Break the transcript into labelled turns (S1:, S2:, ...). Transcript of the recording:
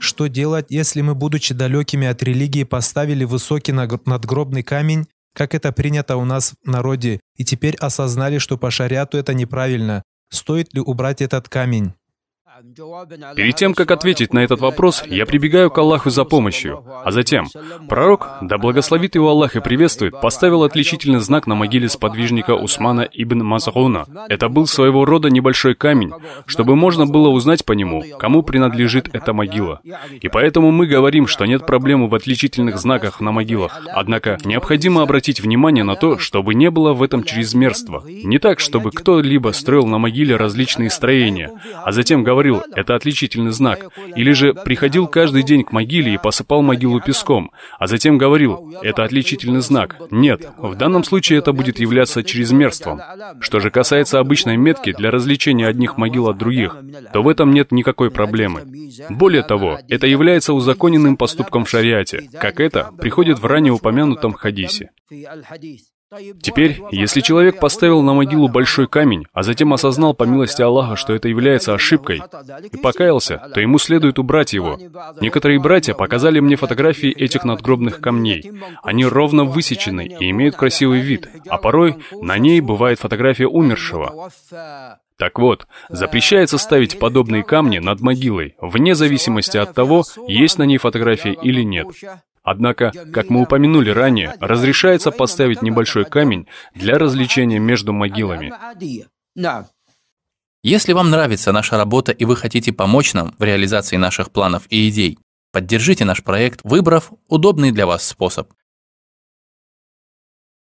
S1: Что делать, если мы, будучи далекими от религии, поставили высокий надгробный камень, как это принято у нас в народе, и теперь осознали, что по шариату это неправильно? Стоит ли убрать этот камень?
S2: Перед тем, как ответить на этот вопрос, я прибегаю к Аллаху за помощью, а затем пророк, да благословит его Аллах и приветствует, поставил отличительный знак на могиле сподвижника Усмана ибн Мазгуна. Это был своего рода небольшой камень, чтобы можно было узнать по нему, кому принадлежит эта могила. И поэтому мы говорим, что нет проблемы в отличительных знаках на могилах. Однако необходимо обратить внимание на то, чтобы не было в этом чрезмерства. Не так, чтобы кто-либо строил на могиле различные строения, а затем говорил, говорил, это отличительный знак. Или же приходил каждый день к могиле и посыпал могилу песком, а затем говорил, это отличительный знак. Нет, в данном случае это будет являться чрезмерством. Что же касается обычной метки для развлечения одних могил от других, то в этом нет никакой проблемы. Более того, это является узаконенным поступком в шариате, как это приходит в ранее упомянутом хадисе. Теперь, если человек поставил на могилу большой камень, а затем осознал по милости Аллаха, что это является ошибкой, и покаялся, то ему следует убрать его. Некоторые братья показали мне фотографии этих надгробных камней. Они ровно высечены и имеют красивый вид, а порой на ней бывает фотография умершего. Так вот, запрещается ставить подобные камни над могилой, вне зависимости от того, есть на ней фотография или нет. Однако, как мы упомянули ранее, разрешается поставить небольшой камень для развлечения между могилами. Если вам нравится наша работа и вы хотите помочь нам в реализации наших
S1: планов и идей, поддержите наш проект, выбрав удобный для вас способ.